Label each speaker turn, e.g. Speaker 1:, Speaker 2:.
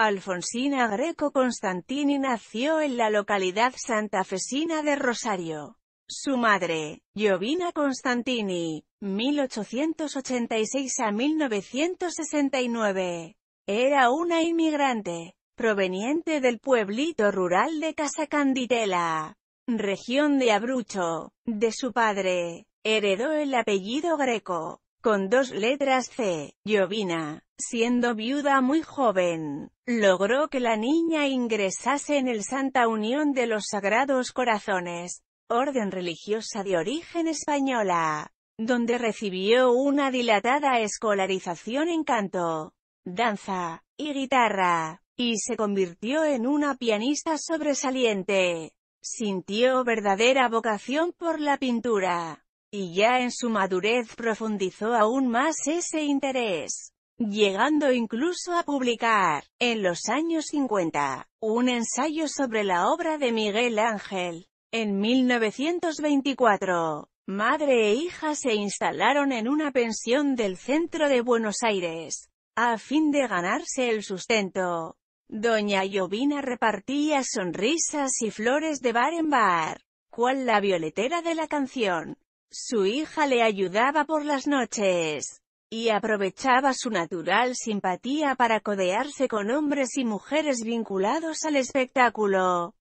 Speaker 1: Alfonsina Greco Constantini nació en la localidad santafesina de Rosario. Su madre, Giovina Constantini, 1886 a 1969, era una inmigrante, proveniente del pueblito rural de Casacanditela, región de Abrucho, de su padre, heredó el apellido Greco con dos letras C, Giovina, siendo viuda muy joven, logró que la niña ingresase en el Santa Unión de los Sagrados Corazones, orden religiosa de origen española, donde recibió una dilatada escolarización en canto, danza, y guitarra, y se convirtió en una pianista sobresaliente. Sintió verdadera vocación por la pintura y ya en su madurez profundizó aún más ese interés, llegando incluso a publicar, en los años 50, un ensayo sobre la obra de Miguel Ángel. En 1924, madre e hija se instalaron en una pensión del centro de Buenos Aires, a fin de ganarse el sustento. Doña Llovina repartía sonrisas y flores de bar en bar, cual la violetera de la canción. Su hija le ayudaba por las noches y aprovechaba su natural simpatía para codearse con hombres y mujeres vinculados al espectáculo.